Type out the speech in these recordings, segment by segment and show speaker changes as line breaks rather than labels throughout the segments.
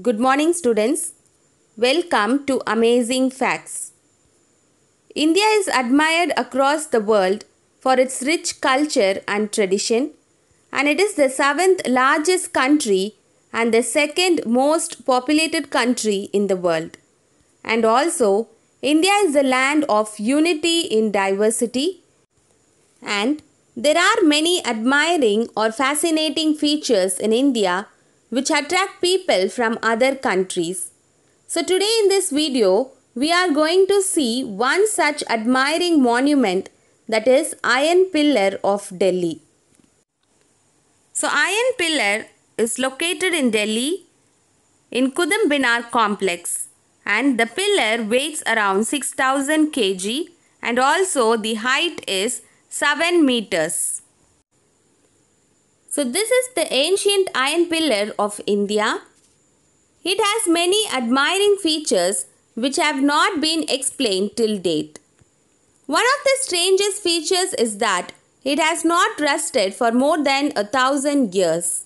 Good morning, students. Welcome to Amazing Facts. India is admired across the world for its rich culture and tradition, and it is the seventh largest country and the second most populated country in the world. And also, India is a land of unity in diversity, and there are many admiring or fascinating features in India which attract people from other countries. So today in this video, we are going to see one such admiring monument that is Iron Pillar of Delhi. So Iron Pillar is located in Delhi in Kudam Binar complex and the pillar weighs around 6000 kg and also the height is 7 meters. So this is the ancient iron pillar of India. It has many admiring features which have not been explained till date. One of the strangest features is that it has not rusted for more than a thousand years,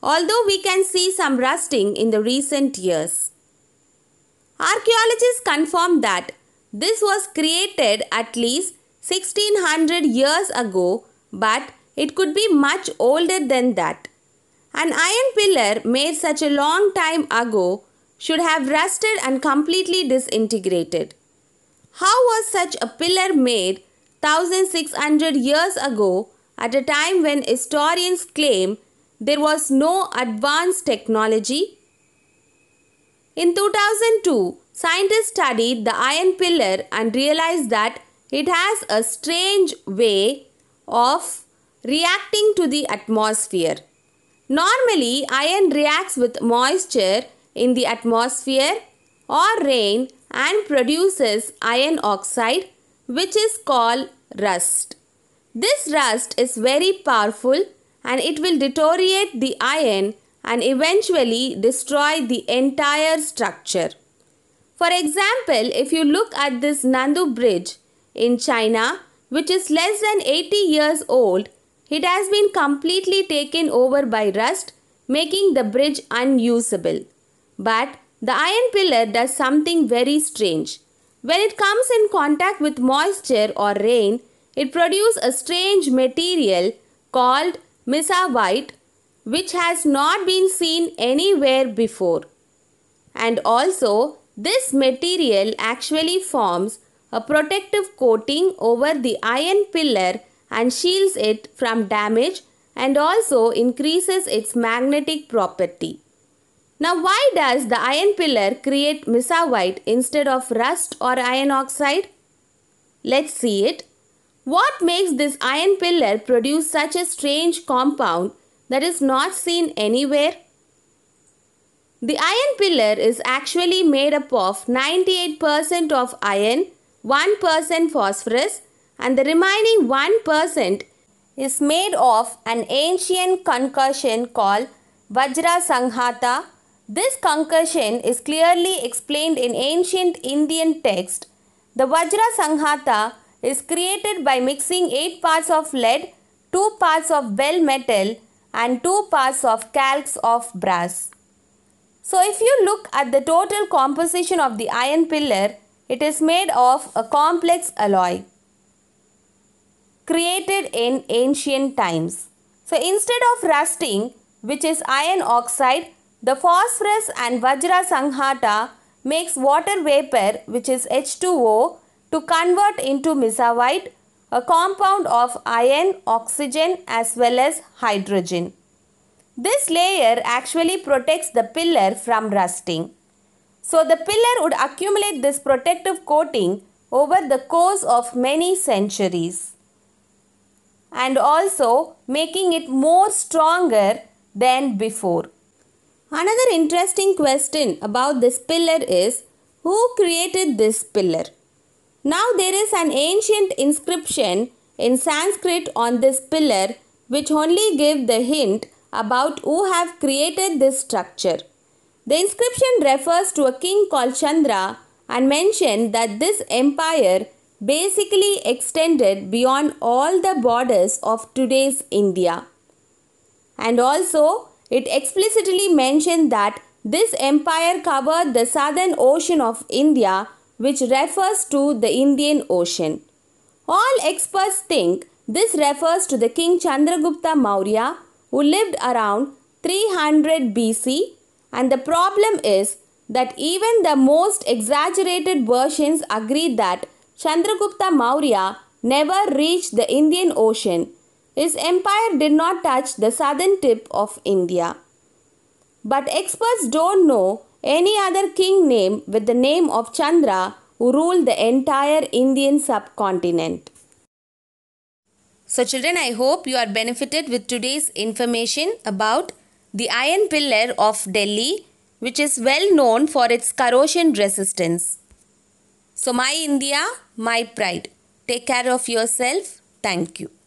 although we can see some rusting in the recent years. Archaeologists confirm that this was created at least 1600 years ago, but it could be much older than that. An iron pillar made such a long time ago should have rusted and completely disintegrated. How was such a pillar made 1600 years ago at a time when historians claim there was no advanced technology? In 2002, scientists studied the iron pillar and realized that it has a strange way of reacting to the atmosphere. Normally, iron reacts with moisture in the atmosphere or rain and produces iron oxide, which is called rust. This rust is very powerful and it will deteriorate the iron and eventually destroy the entire structure. For example, if you look at this Nandu Bridge in China, which is less than 80 years old it has been completely taken over by rust, making the bridge unusable. But the iron pillar does something very strange. When it comes in contact with moisture or rain, it produces a strange material called White, which has not been seen anywhere before. And also, this material actually forms a protective coating over the iron pillar and shields it from damage and also increases its magnetic property. Now why does the iron pillar create misawite instead of rust or iron oxide? Let's see it. What makes this iron pillar produce such a strange compound that is not seen anywhere? The iron pillar is actually made up of 98% of iron, 1% phosphorus and the remaining 1% is made of an ancient concussion called Vajra Sanghata. This concussion is clearly explained in ancient Indian text. The Vajra Sanghata is created by mixing 8 parts of lead, 2 parts of bell metal and 2 parts of calx of brass. So if you look at the total composition of the iron pillar, it is made of a complex alloy created in ancient times. So instead of rusting, which is iron oxide, the phosphorus and Vajra Sanghata makes water vapor, which is H2O, to convert into misawite, a compound of iron, oxygen as well as hydrogen. This layer actually protects the pillar from rusting. So the pillar would accumulate this protective coating over the course of many centuries and also making it more stronger than before. Another interesting question about this pillar is who created this pillar? Now there is an ancient inscription in Sanskrit on this pillar which only give the hint about who have created this structure. The inscription refers to a king called Chandra and mentioned that this empire basically extended beyond all the borders of today's India. And also, it explicitly mentioned that this empire covered the southern ocean of India, which refers to the Indian Ocean. All experts think this refers to the king Chandragupta Maurya, who lived around 300 BC, and the problem is that even the most exaggerated versions agree that Chandragupta Maurya never reached the Indian Ocean. His empire did not touch the southern tip of India. But experts don't know any other king name with the name of Chandra who ruled the entire Indian subcontinent. So, children, I hope you are benefited with today's information about the iron pillar of Delhi, which is well known for its corrosion resistance. So, my India my pride. Take care of yourself. Thank you.